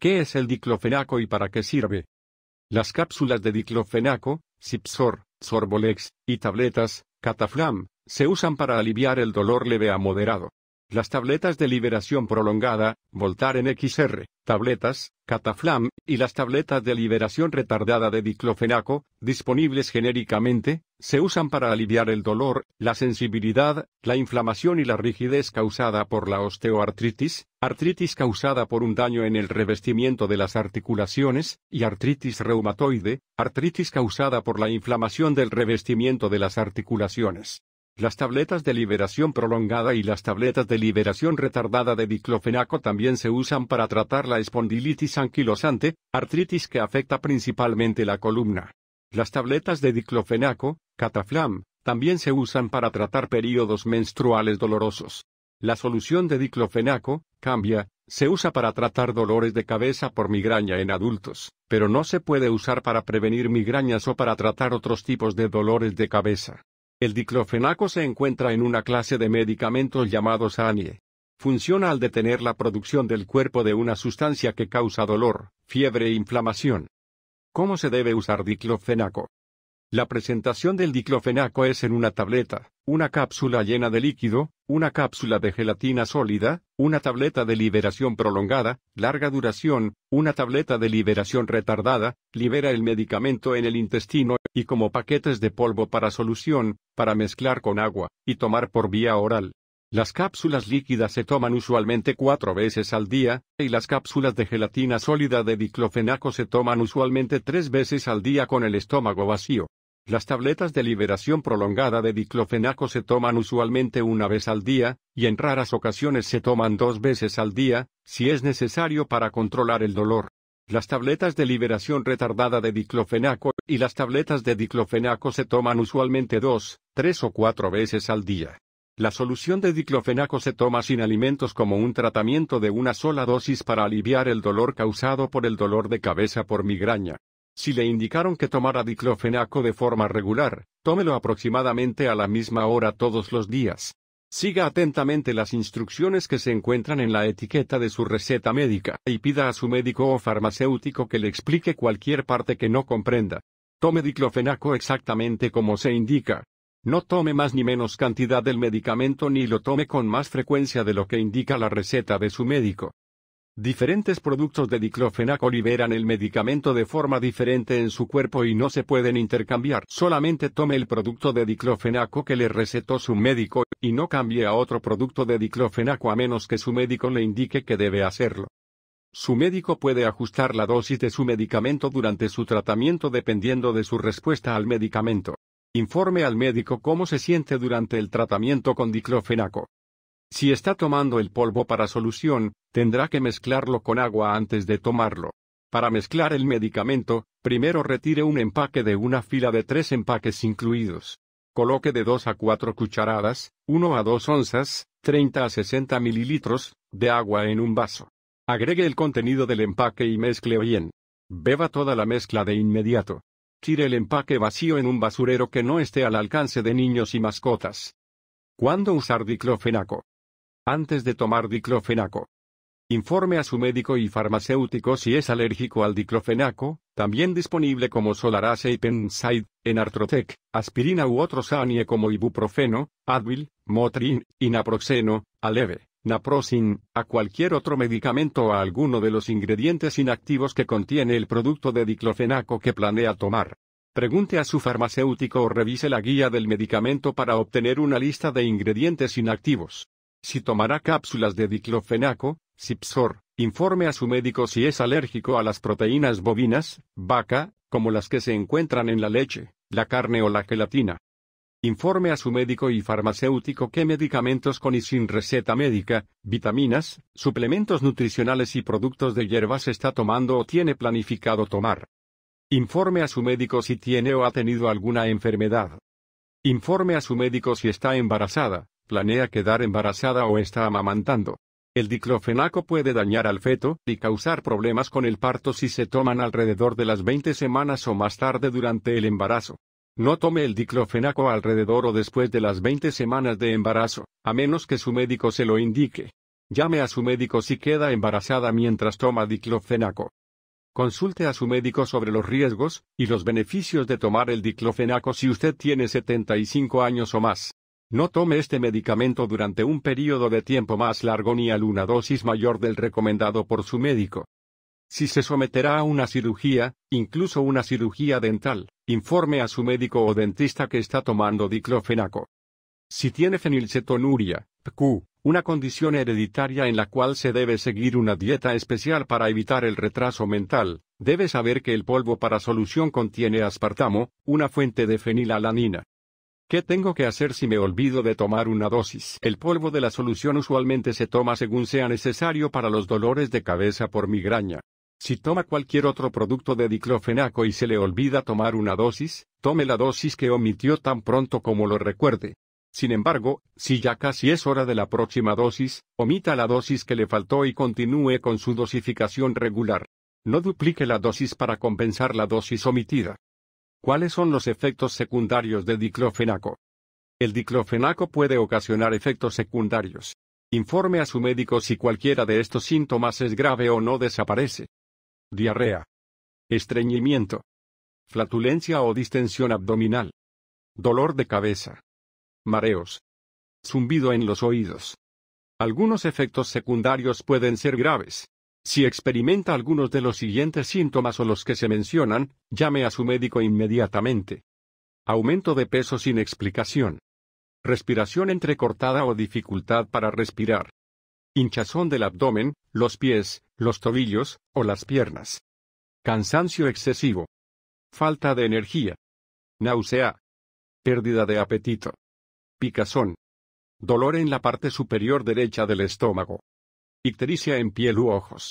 ¿Qué es el diclofenaco y para qué sirve? Las cápsulas de diclofenaco, Cipsor, Sorbolex, y tabletas, Cataflam, se usan para aliviar el dolor leve a moderado. Las tabletas de liberación prolongada, Voltaren XR, tabletas, Cataflam, y las tabletas de liberación retardada de diclofenaco, disponibles genéricamente, se usan para aliviar el dolor, la sensibilidad, la inflamación y la rigidez causada por la osteoartritis, artritis causada por un daño en el revestimiento de las articulaciones, y artritis reumatoide, artritis causada por la inflamación del revestimiento de las articulaciones. Las tabletas de liberación prolongada y las tabletas de liberación retardada de diclofenaco también se usan para tratar la espondilitis anquilosante, artritis que afecta principalmente la columna. Las tabletas de diclofenaco, cataflam, también se usan para tratar períodos menstruales dolorosos. La solución de diclofenaco, cambia, se usa para tratar dolores de cabeza por migraña en adultos, pero no se puede usar para prevenir migrañas o para tratar otros tipos de dolores de cabeza. El diclofenaco se encuentra en una clase de medicamentos llamados ANIE. Funciona al detener la producción del cuerpo de una sustancia que causa dolor, fiebre e inflamación. ¿Cómo se debe usar diclofenaco? La presentación del diclofenaco es en una tableta, una cápsula llena de líquido, una cápsula de gelatina sólida, una tableta de liberación prolongada, larga duración, una tableta de liberación retardada, libera el medicamento en el intestino, y como paquetes de polvo para solución, para mezclar con agua, y tomar por vía oral. Las cápsulas líquidas se toman usualmente cuatro veces al día, y las cápsulas de gelatina sólida de diclofenaco se toman usualmente tres veces al día con el estómago vacío. Las tabletas de liberación prolongada de diclofenaco se toman usualmente una vez al día, y en raras ocasiones se toman dos veces al día, si es necesario para controlar el dolor. Las tabletas de liberación retardada de diclofenaco y las tabletas de diclofenaco se toman usualmente dos, tres o cuatro veces al día. La solución de diclofenaco se toma sin alimentos como un tratamiento de una sola dosis para aliviar el dolor causado por el dolor de cabeza por migraña. Si le indicaron que tomara diclofenaco de forma regular, tómelo aproximadamente a la misma hora todos los días. Siga atentamente las instrucciones que se encuentran en la etiqueta de su receta médica y pida a su médico o farmacéutico que le explique cualquier parte que no comprenda. Tome diclofenaco exactamente como se indica. No tome más ni menos cantidad del medicamento ni lo tome con más frecuencia de lo que indica la receta de su médico. Diferentes productos de diclofenaco liberan el medicamento de forma diferente en su cuerpo y no se pueden intercambiar. Solamente tome el producto de diclofenaco que le recetó su médico, y no cambie a otro producto de diclofenaco a menos que su médico le indique que debe hacerlo. Su médico puede ajustar la dosis de su medicamento durante su tratamiento dependiendo de su respuesta al medicamento. Informe al médico cómo se siente durante el tratamiento con diclofenaco. Si está tomando el polvo para solución, tendrá que mezclarlo con agua antes de tomarlo. Para mezclar el medicamento, primero retire un empaque de una fila de tres empaques incluidos. Coloque de 2 a 4 cucharadas, 1 a 2 onzas, 30 a 60 mililitros, de agua en un vaso. Agregue el contenido del empaque y mezcle bien. Beba toda la mezcla de inmediato. Tire el empaque vacío en un basurero que no esté al alcance de niños y mascotas. ¿Cuándo usar diclofenaco? antes de tomar diclofenaco. Informe a su médico y farmacéutico si es alérgico al diclofenaco, también disponible como solarase y Penside, en aspirina u otros ANIE como ibuprofeno, Advil, Motrin, Inaproxeno, naproxeno, Aleve, Naprosin, a cualquier otro medicamento o a alguno de los ingredientes inactivos que contiene el producto de diclofenaco que planea tomar. Pregunte a su farmacéutico o revise la guía del medicamento para obtener una lista de ingredientes inactivos. Si tomará cápsulas de diclofenaco, Cipsor, informe a su médico si es alérgico a las proteínas bovinas, vaca, como las que se encuentran en la leche, la carne o la gelatina. Informe a su médico y farmacéutico qué medicamentos con y sin receta médica, vitaminas, suplementos nutricionales y productos de hierbas está tomando o tiene planificado tomar. Informe a su médico si tiene o ha tenido alguna enfermedad. Informe a su médico si está embarazada, planea quedar embarazada o está amamantando. El diclofenaco puede dañar al feto y causar problemas con el parto si se toman alrededor de las 20 semanas o más tarde durante el embarazo. No tome el diclofenaco alrededor o después de las 20 semanas de embarazo, a menos que su médico se lo indique. Llame a su médico si queda embarazada mientras toma diclofenaco. Consulte a su médico sobre los riesgos y los beneficios de tomar el diclofenaco si usted tiene 75 años o más. No tome este medicamento durante un período de tiempo más largo ni a una dosis mayor del recomendado por su médico. Si se someterá a una cirugía, incluso una cirugía dental, informe a su médico o dentista que está tomando diclofenaco. Si tiene fenilcetonuria, PQ, una condición hereditaria en la cual se debe seguir una dieta especial para evitar el retraso mental, debe saber que el polvo para solución contiene aspartamo, una fuente de fenilalanina. ¿Qué tengo que hacer si me olvido de tomar una dosis? El polvo de la solución usualmente se toma según sea necesario para los dolores de cabeza por migraña. Si toma cualquier otro producto de diclofenaco y se le olvida tomar una dosis, tome la dosis que omitió tan pronto como lo recuerde. Sin embargo, si ya casi es hora de la próxima dosis, omita la dosis que le faltó y continúe con su dosificación regular. No duplique la dosis para compensar la dosis omitida. ¿Cuáles son los efectos secundarios del diclofenaco? El diclofenaco puede ocasionar efectos secundarios. Informe a su médico si cualquiera de estos síntomas es grave o no desaparece. Diarrea. Estreñimiento. Flatulencia o distensión abdominal. Dolor de cabeza. Mareos. Zumbido en los oídos. Algunos efectos secundarios pueden ser graves, si experimenta algunos de los siguientes síntomas o los que se mencionan, llame a su médico inmediatamente. Aumento de peso sin explicación. Respiración entrecortada o dificultad para respirar. Hinchazón del abdomen, los pies, los tobillos o las piernas. Cansancio excesivo. Falta de energía. Náusea. Pérdida de apetito. Picazón. Dolor en la parte superior derecha del estómago. Ictericia en piel u ojos.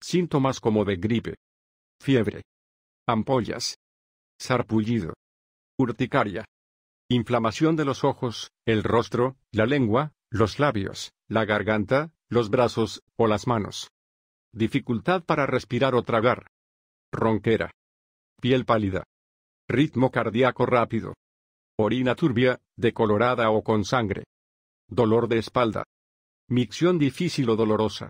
Síntomas como de gripe. Fiebre. Ampollas. Sarpullido. Urticaria. Inflamación de los ojos, el rostro, la lengua, los labios, la garganta, los brazos o las manos. Dificultad para respirar o tragar. Ronquera. Piel pálida. Ritmo cardíaco rápido. Orina turbia, decolorada o con sangre. Dolor de espalda. Micción difícil o dolorosa.